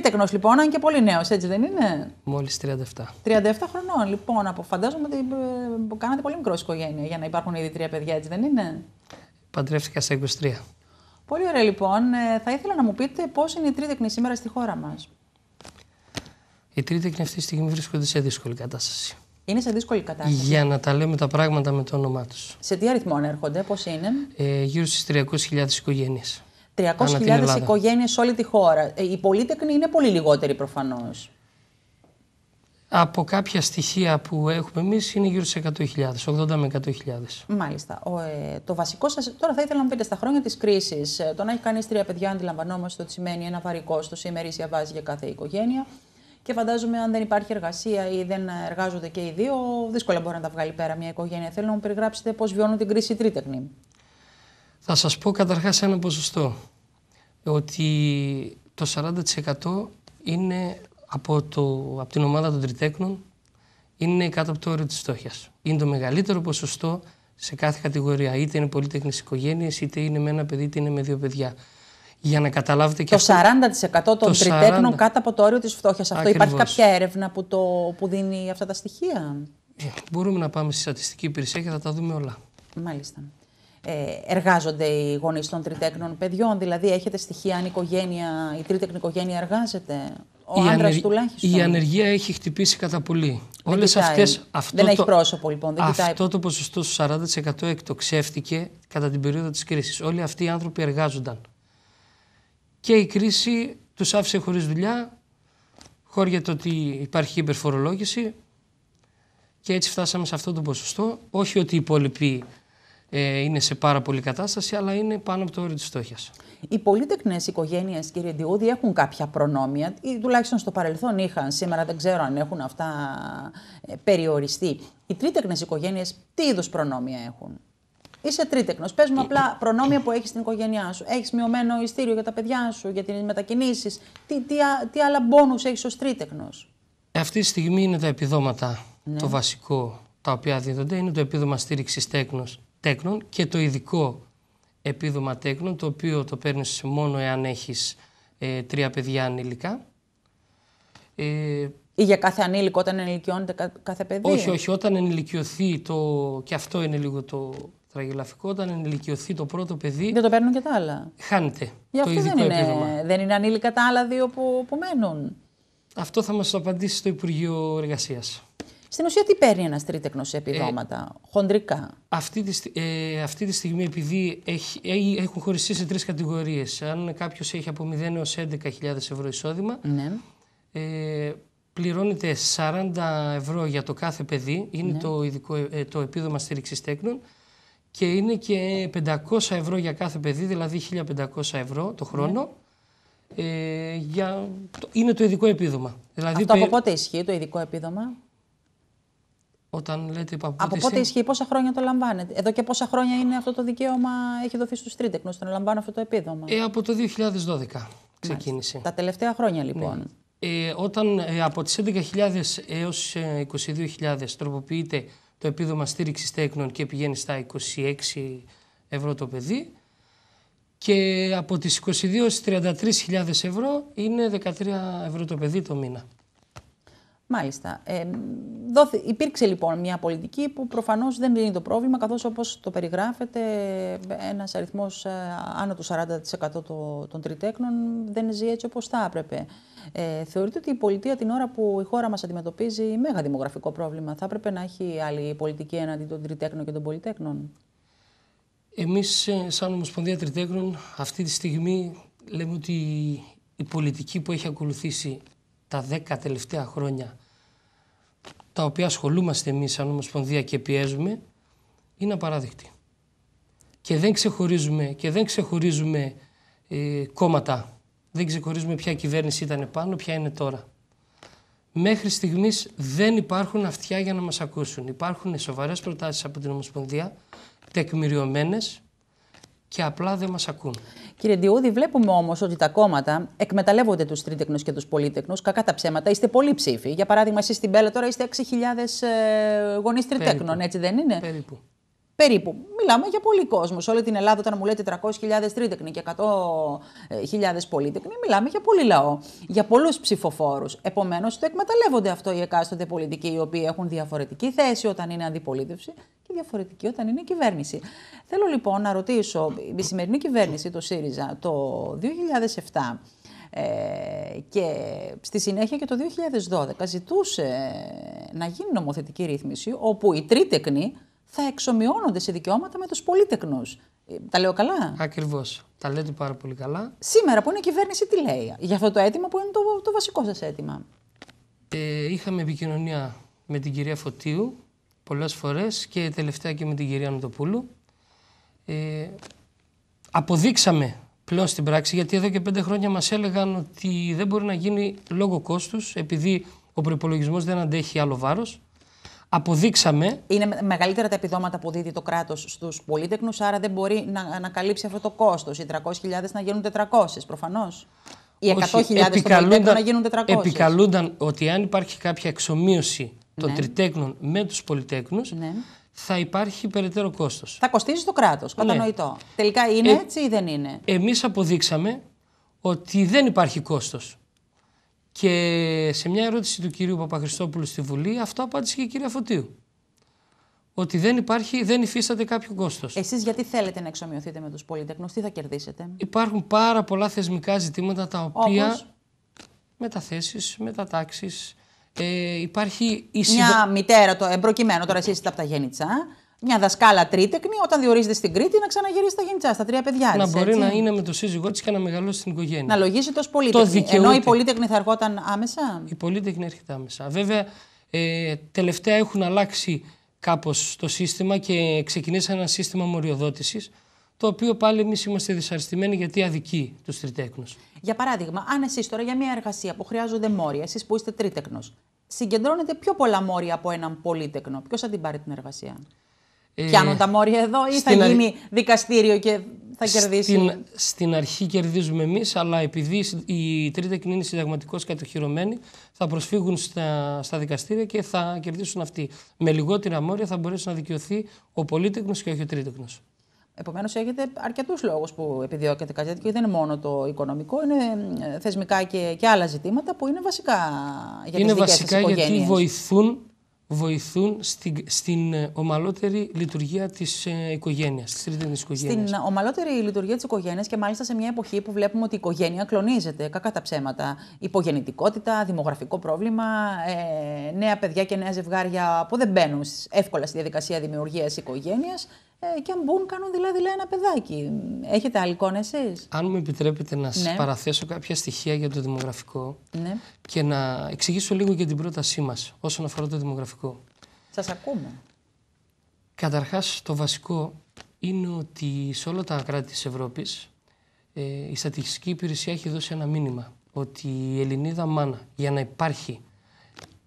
τρίτεκνο λοιπόν, αν και πολύ νέος, έτσι δεν είναι. Μόλις 37. 37 χρονών, λοιπόν. Από φαντάζομαι ότι ε, κάνατε πολύ μικρό οικογένεια για να υπάρχουν ήδη τρία παιδιά, έτσι δεν είναι. Παντρεύτηκα σε 23. Πολύ ωραία, λοιπόν. Ε, θα ήθελα να μου πείτε πώς είναι η τρίτεκνη σήμερα στη χώρα μας. Οι τρίτεκνοι αυτή τη στιγμή βρίσκονται σε δύσκολη κατάσταση. Είναι σε δύσκολη κατάσταση. Για να τα λέμε τα πράγματα με το όνομά τους. Σε τι αριθμό έρχονται, πώς είναι. Ε, γύρω στις 300.000 οικογένειε. 300.000 οικογένειες σε όλη τη χώρα. Οι ε, πολίτεκνοι είναι πολύ λιγότεροι προφανώς. Από κάποια στοιχεία που έχουμε εμείς είναι γύρω στις 100.000, 80 με 100.000. Μάλιστα. Ο, ε, το βασικό σας. Τώρα θα ήθελα να μου πείτε στα χρόνια της κρίσης, ε, το να έχει κανείς τρία παιδιά, αντιλαμβανόμαστε ότι σημαίνει ένα βαρύ κόστος η ημερήσια βάση για κάθε οικογένεια. Και φαντάζομαι αν δεν υπάρχει εργασία ή δεν εργάζονται και οι δύο, δύσκολα μπορεί να τα βγάλει πέρα μια οικογένεια. Θέλω να μου περιγράψετε πώς βιώνουν την κρίση τρίτεκνη. Θα σας πω καταρχάς ένα ποσοστό, ότι το 40% είναι από, το, από την ομάδα των τριτέκνων, είναι κάτω από το όριο της φτώχειας. Είναι το μεγαλύτερο ποσοστό σε κάθε κατηγορία, είτε είναι πολυτεχνικές οικογένειες, είτε είναι με ένα παιδί, είτε είναι με δύο παιδιά. Για να καταλάβετε και το 40% των τριτέκνων 40... κάτω από το όριο της φτώχειας. Αυτό υπάρχει κάποια έρευνα που, το, που δίνει αυτά τα στοιχεία. Ε, μπορούμε να πάμε στη στατιστική υπηρεσία και θα τα δούμε όλα. Μάλιστα. Ε, εργάζονται οι γονείς των τριτέκνων παιδιών, δηλαδή έχετε στοιχεία αν η, οικογένεια, η τρίτεκνη οικογένεια εργάζεται. Ο άντρα ανεργ... τουλάχιστον. Η ανεργία έχει χτυπήσει κατά πολύ. Όλε Όλες αυτό δεν το... έχει πρόσωπο λοιπόν. Δεν αυτό το ποσοστό στου 40% εκτοξεύτηκε κατά την περίοδο της κρίσης. Όλοι αυτοί οι άνθρωποι εργάζονταν. Και η κρίση τους άφησε χωρίς δουλειά. το ότι υπάρχει υπερφορολόγηση. Και έτσι φτάσαμε σε αυτό το ποσοστό. Όχι ότι οι υπόλοιποι ε, είναι σε πάρα πολύ κατάσταση, αλλά είναι πάνω από το όριο της φτώχειας. Οι πολύτεκνε οικογένειες, κύριε Ντιούδη, έχουν κάποια προνόμια, ή τουλάχιστον στο παρελθόν είχαν. Σήμερα δεν ξέρω αν έχουν αυτά ε, περιοριστεί. Οι τρίτεκνε οικογένειες τι είδους προνόμια έχουν. Είσαι τρίτεκνο. Πες μου ε, απλά ε, προνόμια που έχεις στην οικογένειά σου. Έχεις μειωμένο ειστήριο για τα παιδιά σου, για τις μετακινήσεις. Τι, τι, τι άλλα μπόνους έχεις ως τρίτεκνο. Αυτή τη στιγμή είναι τα επιδόματα. Ναι. Το βασικό τα οποία δίδονται είναι το επίδομα στήριξης τέκνος τέκνων και το ειδικό επίδομα τέκνων, το οποίο το παίρνεις μόνο εάν έχεις ε, τρία παιδιά ανήλικα. Ε, ή για κάθε ανήλικο όταν ενηλικιώνεται κάθε παιδί. Όχι, όχι. Όταν ενηλικιωθεί το. και αυτό είναι λίγο το τραγελαφικό. Όταν ενηλικιωθεί το πρώτο παιδί. Δεν το παίρνουν και τα άλλα. Χάνεται. το αυτό ειδικό δεν είναι, επίδομα. δεν είναι ανήλικα τα άλλα δύο που, που μένουν. Αυτό θα μας απαντήσει το Υπουργείο Εργασίας. Στην ουσία τι παίρνει ένας τρίτεκνος σε επιδόματα, ε, χοντρικά. Αυτή τη, ε, αυτή τη στιγμή επειδή έχει, ε, έχουν χωριστεί σε τρεις κατηγορίες. Αν κάποιος έχει από 0 έως 11.000 ευρώ εισόδημα, ναι. ε, πληρώνεται 40 ευρώ για το κάθε παιδί, είναι ναι. το, ειδικό, το επίδομα στήριξης τέκνων, και είναι και 500 ευρώ για κάθε παιδί, δηλαδή 1.500 ευρώ το ναι. χρόνο. Ε, για... Είναι το ειδικό επίδομα. Δηλαδή, Αυτό από πότε ισχύει το ειδικό επίδομα? Όταν λέτε Από πότε ισχύει, πόσα χρόνια το λαμβάνετε. Εδώ και πόσα χρόνια είναι αυτό το δικαίωμα έχει δοθεί στους τρίτεκνους, να λαμβάνω αυτό το επίδομα. Ε, από το 2012 ξεκίνησε. Τα τελευταία χρόνια ναι. λοιπόν. Ε, όταν ε, από τις 11.000 έως 22.000 ε, τροποποιείται το επίδομα στήριξης τέκνων και πηγαίνει στα 26 ευρώ το παιδί και από τις 22.000 33.000 ευρώ είναι 13 ευρώ το παιδί το μήνα. Μάλιστα. Ε, δόθη, υπήρξε λοιπόν μια πολιτική που προφανώς δεν λύνει το πρόβλημα, καθώς όπως το περιγράφεται ένας αριθμός ε, άνω του 40% των τριτέκνων δεν ζει έτσι όπως θα έπρεπε. Ε, θεωρείτε ότι η πολιτεία την ώρα που η χώρα μας αντιμετωπίζει μέγα δημογραφικό πρόβλημα θα έπρεπε να έχει άλλη πολιτική έναντι των τριτέκνων και των πολυτέκνων. Εμείς ε, σαν Ομοσπονδία Τριτέκνων αυτή τη στιγμή λέμε ότι η πολιτική που έχει ακολουθήσει τα δέκα τελευταία χρόνια τα οποία ασχολούμαστε εμείς σαν Ομοσπονδία και πιέζουμε είναι απαράδεκτη. Και δεν ξεχωρίζουμε, και δεν ξεχωρίζουμε ε, κόμματα. Δεν ξεχωρίζουμε ποια κυβέρνηση ήταν πάνω, ποια είναι τώρα. Μέχρι στιγμής δεν υπάρχουν αυτιά για να μας ακούσουν. Υπάρχουν σοβαρές προτάσεις από την Ομοσπονδία, τεκμηριωμένες, και απλά δεν μας ακούν. Κύριε Ντιούδη, βλέπουμε όμως ότι τα κόμματα εκμεταλλεύονται τους τρίτεκνους και τους πολίτεκνους. Κακά τα ψέματα, είστε πολλοί ψήφοι. Για παράδειγμα, εσείς στην Πέλα τώρα είστε 6.000 ε, γονείς τριτέκνων, έτσι δεν είναι. Περίπου. Περίπου. Μιλάμε για πολλοί κόσμο. όλη την Ελλάδα, όταν μου λέτε 300.000 τρίτεκνοι και 100.000 πολίτεκνοι, μιλάμε για πολύ λαό, για πολλούς ψηφοφόρους. Επομένως, το εκμεταλλεύονται αυτό οι εκάστοτε πολιτικοί, οι οποίοι έχουν διαφορετική θέση όταν είναι αντιπολίτευση και διαφορετική όταν είναι η κυβέρνηση. Θέλω λοιπόν να ρωτήσω, η σημερινή κυβέρνηση, το ΣΥΡΙΖΑ, το 2007 ε, και στη συνέχεια και το 2012 ζητούσε να γίνει νομοθετική ρύθμιση όπου οι τρίτεκνοι θα εξομοιώνονται σε δικαιώματα με τους πολίτεκνους. Ε, τα λέω καλά. Ακριβώς. Τα λέτε πάρα πολύ καλά. Σήμερα που είναι η κυβέρνηση, τι λέει για αυτό το αίτημα που είναι το, το βασικό σας αίτημα. Ε, είχαμε επικοινωνία με την κυρία Φωτίου, πολλές φορές και τελευταία και με την κυρία Νοτοπούλου. Ε, αποδείξαμε πλέον στην πράξη, γιατί εδώ και πέντε χρόνια μας έλεγαν ότι δεν μπορεί να γίνει λόγω κόστους, επειδή ο προπολογισμό δεν αντέχει άλλο βάρος. Αποδείξαμε. Είναι μεγαλύτερα τα επιδόματα που δίδει το κράτος στους πολίτεκνους, άρα δεν μπορεί να, ανακαλύψει αυτό το κόστος. Οι 300.000 να γίνουν 400, προφανώς. Οι 100.000 να γίνουν 400. Επικαλούνταν ότι αν υπάρχει κάποια εξομοίωση των ναι. τριτέκνων με τους πολυτέκνους, ναι. θα υπάρχει περαιτέρω κόστος. Θα κοστίζει το κράτος. Ναι. Κατανοητό. Τελικά είναι ε, έτσι ή δεν είναι. Εμείς αποδείξαμε ότι δεν υπάρχει κόστος. Και σε μια ερώτηση του κυρίου Παπαχριστόπουλου στη Βουλή, αυτό απάντησε και η κυρία Φωτίου. Ότι δεν υπάρχει, δεν υφίσταται κάποιο κόστος. Εσείς γιατί θέλετε να εξομοιωθείτε με τους πολυτέκνους, τι θα κερδίσετε. Υπάρχουν πάρα πολλά θεσμικά ζητήματα τα οποία. Όπως... Μεταθέσεις, μετατάξεις, ε, υπάρχει η Μια μητέρα, το, εμπροκειμένο, τώρα εσύ είστε από τα γέννητσα. μια δασκάλα τρίτεκνη, όταν διορίζεται στην Κρήτη, να ξαναγυρίσει στα γεννητσά στα τρία παιδιά τη. Να μπορεί να είναι με το σύζυγό της και να μεγαλώσει την οικογένεια. Να λογίσει το πολίτεκνη. Το Ενώ η πολίτεκνη θα ερχόταν άμεσα. Η πολίτεκνη έρχεται άμεσα. Βέβαια, ε, τελευταία έχουν αλλάξει κάπως το σύστημα και ξεκινήσαν ένα σύστημα μοριοδότησης το οποίο πάλι εμείς είμαστε δυσαρεστημένοι γιατί αδικεί τους τριτέκνους. Για παράδειγμα, αν εσείς τώρα για μια εργασία που χρειάζονται μόρια, εσείς που είστε τρίτεκνος, συγκεντρώνετε πιο πολλά μόρια από έναν πολίτεκνο, ποιος θα την πάρει την εργασία. Ε, Πιάνουν τα μόρια εδώ, ή θα γίνει δικαστήριο και θα κερδίσει. Στην, στην αρχή κερδίζουμε εμείς, αλλά επειδή η τρίτεκνη είναι συνταγματικώς κατοχυρωμένη, θα προσφύγουν στα, στα δικαστήρια και θα κερδίσουν αυτοί. Με λιγότερα μόρια θα μπορέσει να δικαιωθεί ο πολίτεκνο και όχι ο τρίτεκνος. Επομένως, έχετε αρκετούς λόγους που επιδιώκετε κάτι τέτοιο. Δεν είναι μόνο το οικονομικό, είναι ε, θεσμικά και, και άλλα ζητήματα που είναι βασικά για τις Είναι βασικά γιατί βοηθούν, βοηθούν στην, στην ε, ομαλότερη λειτουργία της ε, οικογένειας, της τρίτη οικογένειας. Στην ομαλότερη λειτουργία της οικογένειας και μάλιστα σε μια εποχή που βλέπουμε ότι η οικογένεια κλονίζεται κακά τα ψέματα. Υπογεννητικότητα, δημογραφικό πρόβλημα, νέα παιδιά και νέα ζευγάρια που δεν μπαίνουν εύκολα στη διαδικασία δημιουργίας οικογένειας. Ε, και αν μπουν, κάνουν δηλαδή λέει, ένα παιδάκι. Έχετε άλλη εικόνα εσείς. Αν μου επιτρέπετε να σας ναι. παραθέσω κάποια στοιχεία για το δημογραφικό ναι. και να εξηγήσω λίγο για την πρότασή μας όσον αφορά το δημογραφικό. Σας ακούμε. Καταρχάς, το βασικό είναι ότι σε όλα τα κράτη της Ευρώπης ε, η Στατιστική Υπηρεσία έχει δώσει ένα μήνυμα ότι η Ελληνίδα μάνα για να υπάρχει,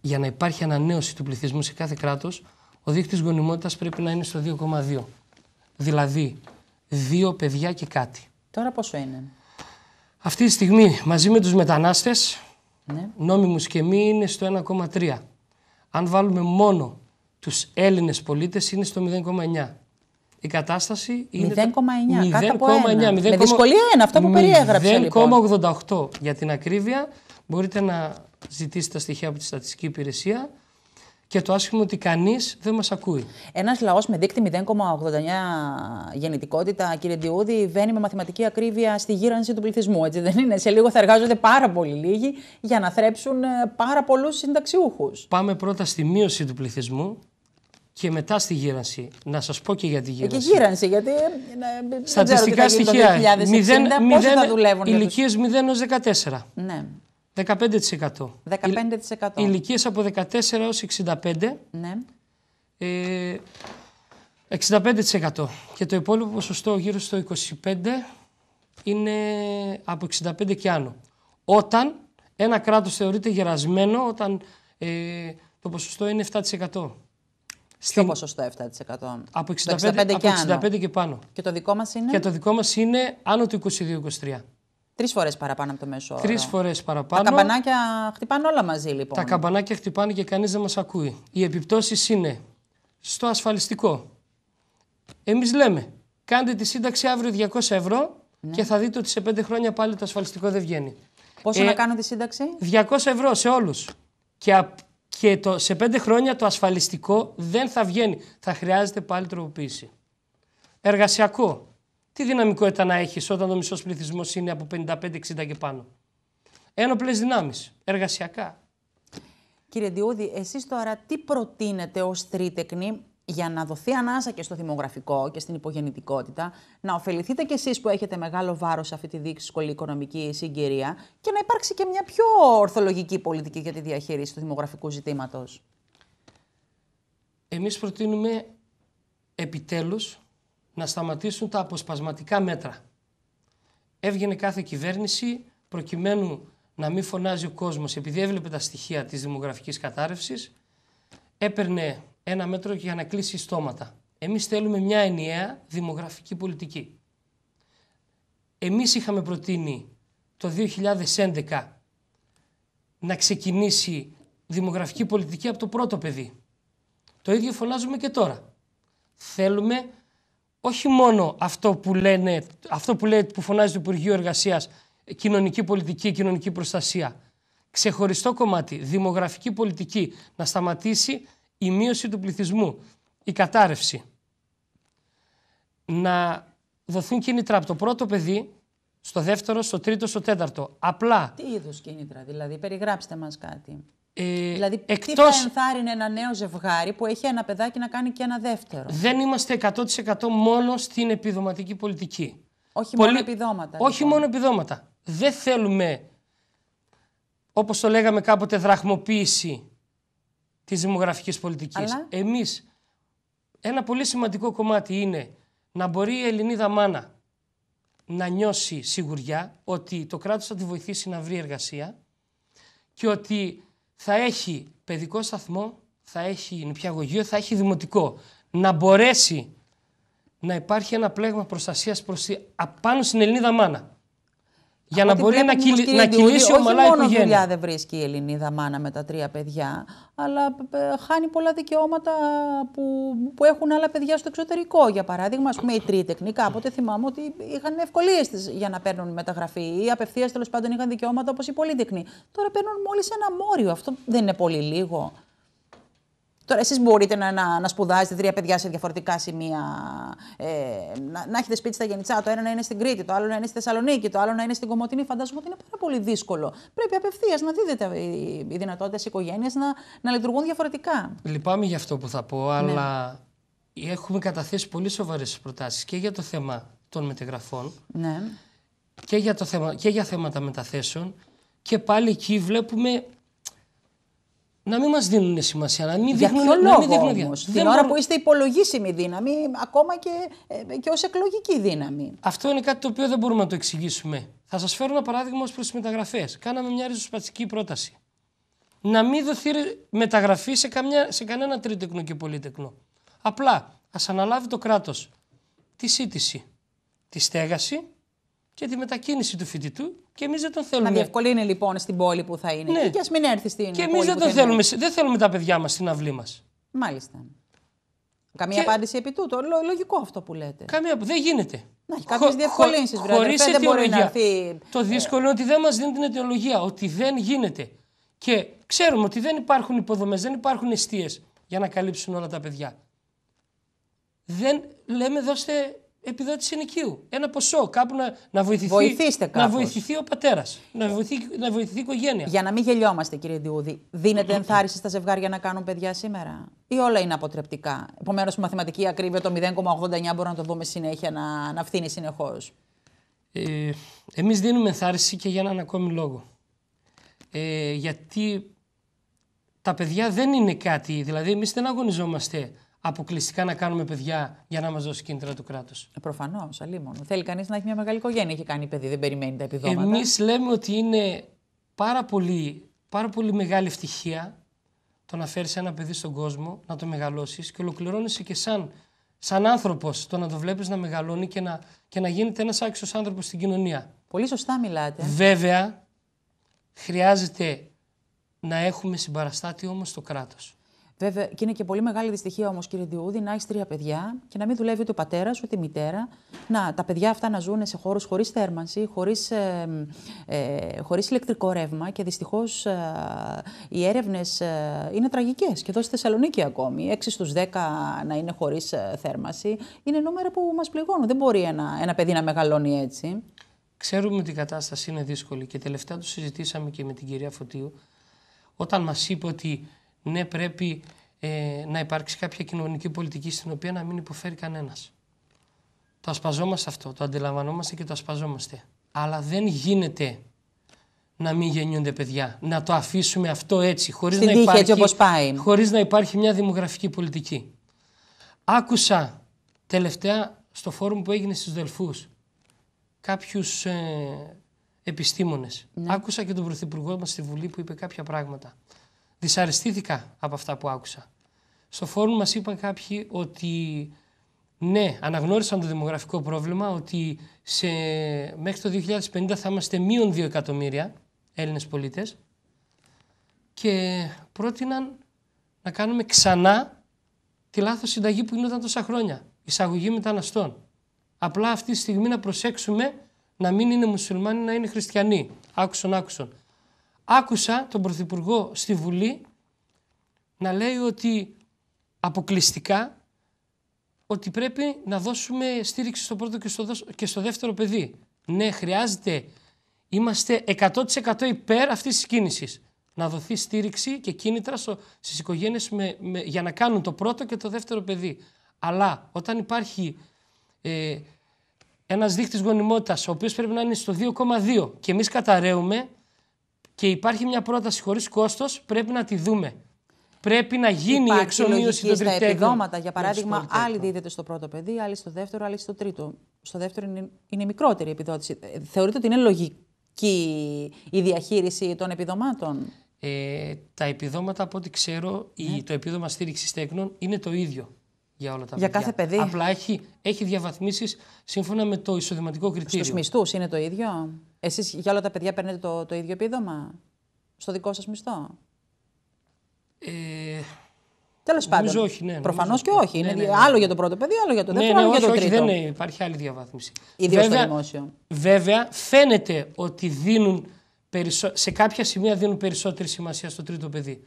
για να υπάρχει ανανέωση του πληθυσμού σε κάθε κράτος ο δείκτης γονιμότητας πρέπει να είναι στο 2,2 δηλαδή δύο παιδιά και κάτι. Τώρα πόσο είναι. Αυτή τη στιγμή μαζί με τους μετανάστες, ναι. νόμιμους και μη είναι στο 1,3. Αν βάλουμε μόνο τους Έλληνες πολίτες είναι στο 0,9. Η κατάσταση είναι 0,9. 0,9. Με δυσκολία είναι αυτό που περιέγραψε. 0,88 λοιπόν. για την ακρίβεια. Μπορείτε να ζητήσετε τα στοιχεία από τη Στατιστική Υπηρεσία και το άσχημο ότι κανείς δεν μας ακούει. Ένας λαός με δείκτη 0,89 γεννητικότητα, κύριε Ντιούδη, βαίνει με μαθηματική ακρίβεια στη γύρανση του πληθυσμού. Έτσι δεν είναι. Σε λίγο θα εργάζονται πάρα πολύ λίγοι για να θρέψουν ε, πάρα πολλούς συνταξιούχους. Πάμε πρώτα στη μείωση του πληθυσμού και μετά στη γύρανση. Να σας πω και για τη γύρανση. Ε, και γύρανση, γιατί. Ε, Στατιστικά στοιχεία. 0, δουλεύουν. Ηλικίε 0 έω 14. Ναι. 15%. 15%. Ηλικίες από 14 έως 65. Ναι. Ε, 65% και το υπόλοιπο ποσοστό γύρω στο 25% είναι από 65% και άνω. Όταν ένα κράτος θεωρείται γερασμένο, όταν ε, το ποσοστό είναι 7%. Ποιο Στην... ποσοστό 7%? Από 65, και από 65 πάνω. Και το δικό μας είναι? Και το δικό μας είναι άνω του 22-23%. Τρεις φορές παραπάνω από το μέσο όρο. Τρεις φορές παραπάνω. Τα καμπανάκια χτυπάνε όλα μαζί, λοιπόν. Τα καμπανάκια χτυπάνε και κανείς δεν μας ακούει. Οι επιπτώσεις είναι στο ασφαλιστικό. Εμείς λέμε, κάντε τη σύνταξη αύριο 200 ευρώ ναι. και θα δείτε ότι σε πέντε χρόνια πάλι το ασφαλιστικό δεν βγαίνει. Πόσο ε, να κάνω τη σύνταξη? 200 ευρώ σε όλους. Και, και το, σε πέντε χρόνια το ασφαλιστικό δεν θα βγαίνει. Θα χρειάζεται πάλι τροποποίηση. Εργασιακό τι δυναμικότητα να έχεις όταν ο μισός πληθυσμός είναι από 55-60 και πάνω. Ένοπλες δυνάμεις, εργασιακά. Κύριε Ντιούδη, εσείς τώρα τι προτείνετε ως τρίτεκνη για να δοθεί ανάσα και στο δημογραφικό και στην υπογεννητικότητα, να ωφεληθείτε κι εσείς που έχετε μεγάλο βάρος σε αυτή τη δύσκολη οικονομική συγκυρία και να υπάρξει και μια πιο ορθολογική πολιτική για τη διαχείριση του δημογραφικού ζητήματος. Εμείς προτείνουμε επιτέλους να σταματήσουν τα αποσπασματικά μέτρα. Έβγαινε κάθε κυβέρνηση προκειμένου να μην φωνάζει ο κόσμος επειδή έβλεπε τα στοιχεία της δημογραφικής κατάρρευσης έπαιρνε ένα μέτρο για να κλείσει στόματα. Εμείς θέλουμε μια ενιαία δημογραφική πολιτική. Εμείς είχαμε προτείνει το 2011 να ξεκινήσει δημογραφική πολιτική από το πρώτο παιδί. Το ίδιο φωνάζουμε και τώρα. Θέλουμε όχι μόνο αυτό που, λένε, αυτό που, λέει, που φωνάζει το Υπουργείο Εργασίας, κοινωνική πολιτική, κοινωνική προστασία. Ξεχωριστό κομμάτι, δημογραφική πολιτική, να σταματήσει η μείωση του πληθυσμού, η κατάρρευση. Να δοθούν κίνητρα από το πρώτο παιδί στο δεύτερο, στο τρίτο, στο τέταρτο. Απλά. Τι είδους κίνητρα, δηλαδή, περιγράψτε μας κάτι. Ε, δηλαδή, εκτός... τι θα ενθάρρυνε ένα νέο ζευγάρι που έχει ένα παιδάκι να κάνει και ένα δεύτερο. Δεν είμαστε 100% μόνο στην επιδοματική πολιτική. Όχι μόνο επιδόματα. Όχι λοιπόν. μόνο επιδόματα. Δεν θέλουμε, όπως το λέγαμε κάποτε, δραχμοποίηση της δημογραφικής πολιτικής. Αλλά... Εμείς, ένα πολύ σημαντικό κομμάτι είναι να μπορεί η Ελληνίδα μάνα να νιώσει σιγουριά ότι το κράτος θα τη βοηθήσει να βρει εργασία και ότι θα έχει παιδικό σταθμό, θα έχει νηπιαγωγείο, θα έχει δημοτικό. Να μπορέσει να υπάρχει ένα πλέγμα προστασίας προς απάνω στην Ελληνίδα μάνα. Για να μπορεί να, κυλ... να κυλήσει ομαλά η οικογένεια. Όχι μόνο δουλειά δεν βρίσκει η Ελληνίδα μάνα με τα τρία παιδιά, αλλά ε, ε, χάνει πολλά δικαιώματα που, που έχουν άλλα παιδιά στο εξωτερικό. Για παράδειγμα, ας πούμε, οι τρίτεκνοι κάποτε θυμάμαι ότι είχαν ευκολίες για να παίρνουν μεταγραφή ή απευθείας τέλος πάντων είχαν δικαιώματα όπως οι πολύτεχνοι. Τώρα παίρνουν μόλις ένα μόριο. Αυτό δεν είναι πολύ λίγο. Τώρα, εσείς μπορείτε να, να, να σπουδάζετε τρία παιδιά σε διαφορετικά σημεία. Ε, να, να έχετε σπίτι στα Γενιτσά, το ένα να είναι στην Κρήτη, το άλλο να είναι στη Θεσσαλονίκη, το άλλο να είναι στην Κομωτινή. Φαντάζομαι ότι είναι πάρα πολύ δύσκολο. Πρέπει απευθείας να δίδετε οι, οι δυνατότητε οικογένειες να, να λειτουργούν διαφορετικά. Λυπάμαι για αυτό που θα πω, αλλά ναι. έχουμε καταθέσει πολύ σοβαρές προτάσεις και για το θέμα των μετεγραφών. Ναι. Και για, το θέμα, και για θέματα μεταθέσεων. Και πάλι εκεί βλέπουμε να μην μας δίνουν σημασία, να μην δείχνουν να μην δείχνουν όμως, Την ώρα που είστε υπολογίσιμη δύναμη, ακόμα και, ε, και ως εκλογική δύναμη. Αυτό είναι κάτι το οποίο δεν μπορούμε να το εξηγήσουμε. Θα σας φέρω ένα παράδειγμα ως προς τις μεταγραφές. Κάναμε μια ριζοσπαστική πρόταση. Να μην δοθεί μεταγραφή σε, καμιά, κανένα τρίτεκνο και πολύτεκνο. Απλά ας αναλάβει το κράτος τη σύντηση, τη στέγαση και τη μετακίνηση του φοιτητού και εμείς δεν τον θέλουμε. Να διευκολύνει λοιπόν στην πόλη που θα είναι. Ναι. Και ας μην έρθει στην. Και εμείς δεν τον θέλουμε. Δεν θέλουμε τα παιδιά μας στην αυλή μας. Μάλιστα. Καμία απάντηση επί τούτου. λογικό αυτό που λέτε. Καμία. Δεν γίνεται. Να έχει κάποιες διευκολύνσει βέβαια. Χωρί αιτιολογία. Το ε, δύσκολο είναι ότι δεν μας δίνει την αιτιολογία. Ότι δεν γίνεται. Και ξέρουμε ότι δεν υπάρχουν υποδομές, δεν υπάρχουν αιστείες για να καλύψουν όλα τα παιδιά. Δεν λέμε δώστε επιδότηση ενοικίου. Ένα ποσό κάπου να, να βοηθηθεί. Να βοηθηθεί ο πατέρας. Να, να βοηθηθεί η οικογένεια. Για να μην γελιόμαστε, κύριε Διούδη, δίνεται ενθάρρυνση στα ζευγάρια να κάνουν παιδιά σήμερα. Ή όλα είναι αποτρεπτικά. Επομένως, η μαθηματική ακρίβεια το 0,89 μπορούμε να το δούμε συνέχεια να, να φθίνει συνεχώς. Ε, Εμείς δίνουμε ενθάρρυνση και για έναν ακόμη λόγο. Ε, γιατί τα παιδιά δεν είναι κάτι, δηλαδή εμείς δεν αγωνιζόμαστε αποκλειστικά να κάνουμε παιδιά για να μας δώσει κίνητρα του κράτου. Ε, Προφανώς, αλλήμον. Θέλει κανείς να έχει μια μεγάλη οικογένεια και κάνει παιδί, δεν περιμένει τα επιδόματα. Εμείς λέμε ότι είναι πάρα πολύ, μεγάλη ευτυχία το να φέρεις ένα παιδί στον κόσμο, να το μεγαλώσεις και ολοκληρώνεσαι και σαν, σαν άνθρωπος το να το βλέπεις να μεγαλώνει και να, και να γίνεται ένας άξιος άνθρωπος στην κοινωνία. Πολύ σωστά μιλάτε. Βέβαια, χρειάζεται να έχουμε συμπαραστάτη όμως το κράτος. Βέβαια, και είναι και πολύ μεγάλη δυστυχία όμως, κύριε Διούδη, να έχεις τρία παιδιά και να μην δουλεύει ούτε ο πατέρας ούτε η μητέρα. Να τα παιδιά αυτά να ζουν σε χώρους χωρίς θέρμανση, χωρίς ε, ε, χωρίς ηλεκτρικό ρεύμα και δυστυχώς ε, οι έρευνες ε, είναι τραγικές. Και εδώ στη Θεσσαλονίκη ακόμη. έξι στους δέκα να είναι χωρίς θέρμανση. Είναι νούμερα που μας πληγώνουν. Δεν μπορεί ένα, ένα παιδί να μεγαλώνει έτσι. Ξέρουμε ότι η κατάσταση είναι δύσκολη και τελευταία το συζητήσαμε και με την κυρία Φωτίου όταν μας είπε ότι ναι πρέπει ε, να υπάρξει κάποια κοινωνική πολιτική στην οποία να μην υποφέρει κανένας. Το ασπαζόμαστε αυτό, το αντιλαμβανόμαστε και το ασπαζόμαστε. Αλλά δεν γίνεται να μην γεννιούνται παιδιά. Να το αφήσουμε αυτό έτσι, χωρίς, να, υπάρχει, να υπάρχει μια δημογραφική πολιτική. Άκουσα τελευταία στο φόρουμ που έγινε στους Δελφούς κάποιους ε, επιστήμονες. Ναι. Άκουσα και τον Πρωθυπουργό μας στη Βουλή που είπε κάποια πράγματα δυσαρεστήθηκα από αυτά που άκουσα. Στο φόρουμ μας είπαν κάποιοι ότι ναι, αναγνώρισαν το δημογραφικό πρόβλημα ότι σε, μέχρι το 2050 θα είμαστε μείον 2 εκατομμύρια Έλληνες πολίτες και πρότειναν να κάνουμε ξανά τη λάθος συνταγή που γινόταν τόσα χρόνια, εισαγωγή μεταναστών. Απλά αυτή τη στιγμή να προσέξουμε να μην είναι μουσουλμάνοι, να είναι χριστιανοί. Άκουσον, άκουσον. Άκουσα τον Πρωθυπουργό στη Βουλή να λέει ότι αποκλειστικά ότι πρέπει να δώσουμε στήριξη στο πρώτο και στο, δεύτερο παιδί. Ναι, χρειάζεται. Είμαστε 100% υπέρ αυτής της κίνησης. Να δοθεί στήριξη και κίνητρα στις οικογένειες με, για να κάνουν το πρώτο και το δεύτερο παιδί. Αλλά όταν υπάρχει ε, ένας δείχτης γονιμότητας ο οποίος πρέπει να είναι στο 2,2 και εμείς καταραίουμε και υπάρχει μια πρόταση χωρίς κόστος, πρέπει να τη δούμε. Πρέπει να γίνει Υπάρχει η εξομοίωση των τριτέκων. Στα επιδόματα, για παράδειγμα, άλλοι δίδεται στο πρώτο παιδί, άλλη στο δεύτερο, άλλη στο τρίτο. Στο δεύτερο είναι, μικρότερη η επιδότηση. Ε, θεωρείτε ότι είναι λογική η διαχείριση των επιδομάτων. Ε, τα επιδόματα, από ό,τι ξέρω, ναι. το επίδομα στήριξης τέκνων είναι το ίδιο για όλα τα κάθε παιδί. Απλά έχει, έχει διαβαθμίσεις σύμφωνα με το εισοδηματικό κριτήριο. Στου μισθούς είναι το ίδιο. Εσείς για όλα τα παιδιά παίρνετε το, το ίδιο επίδομα στο δικό σας μισθό. Ε... Τέλος πάντων. όχι, ναι. Προφανώς και όχι. Ναι, είναι ναι, ναι, άλλο για το πρώτο παιδί, άλλο για το δεύτερο, άλλο για το όχι, τρίτο. δεν υπάρχει άλλη διαβάθμιση. Ιδίως στο δημόσιο. Βέβαια, φαίνεται ότι δίνουν σε κάποια σημεία δίνουν περισσότερη σημασία στο τρίτο παιδί.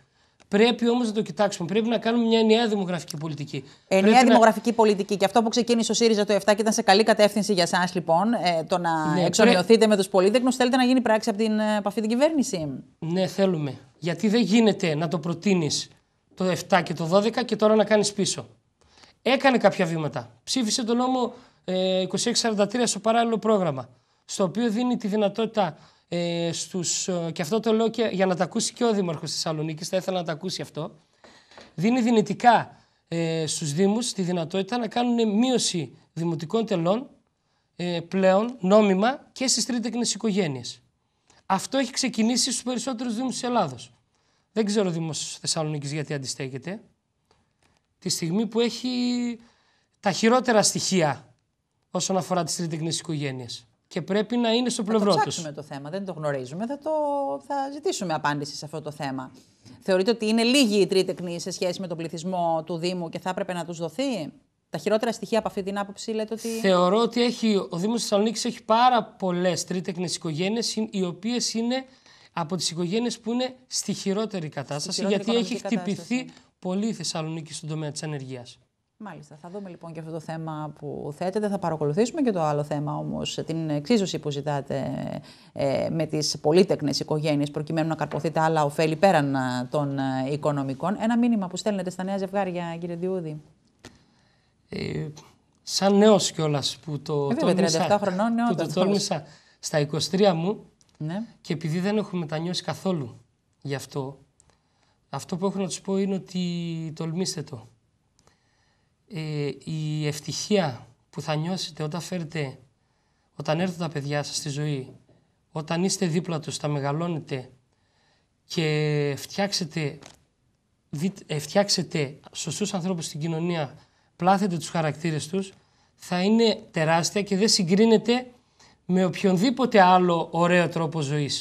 Πρέπει όμως να το κοιτάξουμε. Πρέπει να κάνουμε μια ενιαία δημογραφική πολιτική. Ενιαία να... δημογραφική πολιτική. Και αυτό που ξεκίνησε ο ΣΥΡΙΖΑ το 7 και ήταν σε καλή κατεύθυνση για εσάς, λοιπόν, ε, το να ναι, εξομοιωθείτε πρέ... με τους πολίτεκνους, θέλετε να γίνει πράξη από, την, ε, παφή την κυβέρνηση. Ναι, θέλουμε. Γιατί δεν γίνεται να το προτείνεις το 7 και το 12 και τώρα να κάνεις πίσω. Έκανε κάποια βήματα. Ψήφισε τον νόμο ε, 2643 στο παράλληλο πρόγραμμα, στο οποίο δίνει τη δυνατότητα ε, στους, ε, και αυτό το λέω για να τα ακούσει και ο Δήμαρχος της Θεσσαλονίκης, θα ήθελα να τα ακούσει αυτό, δίνει δυνητικά ε, στους Δήμους τη δυνατότητα να κάνουν μείωση δημοτικών τελών ε, πλέον νόμιμα και στις τρίτεκνες οικογένειες. Αυτό έχει ξεκινήσει στους περισσότερους Δήμους της Ελλάδος. Δεν ξέρω ο Δήμος Θεσσαλονίκης γιατί αντιστέκεται. Τη στιγμή που έχει τα χειρότερα στοιχεία όσον αφορά τις τρίτεκνες οικογένειες και πρέπει να είναι στο πλευρό του. Θα το ψάξουμε το θέμα, δεν το γνωρίζουμε. Θα, το, θα ζητήσουμε απάντηση σε αυτό το θέμα. Θεωρείτε ότι είναι λίγοι οι τρίτεκνοι σε σχέση με τον πληθυσμό του Δήμου και θα έπρεπε να τους δοθεί. Τα χειρότερα στοιχεία από αυτή την άποψη λέτε ότι. Θεωρώ ότι έχει, ο Δήμος Θεσσαλονίκης έχει πάρα πολλές τρίτεκνε οικογένειε, οι οποίες είναι από τις οικογένειες που είναι στη χειρότερη κατάσταση, γιατί έχει χτυπηθεί κατάσταση. πολύ η Θεσσαλονίκη στον τομέα της ανεργία. Μάλιστα. Θα δούμε λοιπόν και αυτό το θέμα που θέτεται. Θα παρακολουθήσουμε και το άλλο θέμα όμως, την εξίσωση που ζητάτε ε, με τις πολύτεκνες οικογένειες, προκειμένου να καρποθείτε άλλα ωφέλη πέραν ε, των ε, οικονομικών. Ένα μήνυμα που στέλνετε στα νέα ζευγάρια, κύριε Διούδη. Ε, σαν νέος κιόλας που το. Ε, βέβαια, 37 χρονών νέο. το τόλμησα στα 23 μου ναι. και επειδή δεν έχω μετανιώσει καθόλου γι' αυτό, αυτό που έχω να τους πω είναι ότι τολμήστε το. Ε, η ευτυχία που θα νιώσετε όταν φέρετε, όταν έρθουν τα παιδιά σας στη ζωή, όταν είστε δίπλα τους, τα μεγαλώνετε και φτιάξετε, δι, ε, φτιάξετε σωστούς ανθρώπους στην κοινωνία, πλάθετε τους χαρακτήρες τους, θα είναι τεράστια και δεν συγκρίνεται με οποιονδήποτε άλλο ωραίο τρόπο ζωής.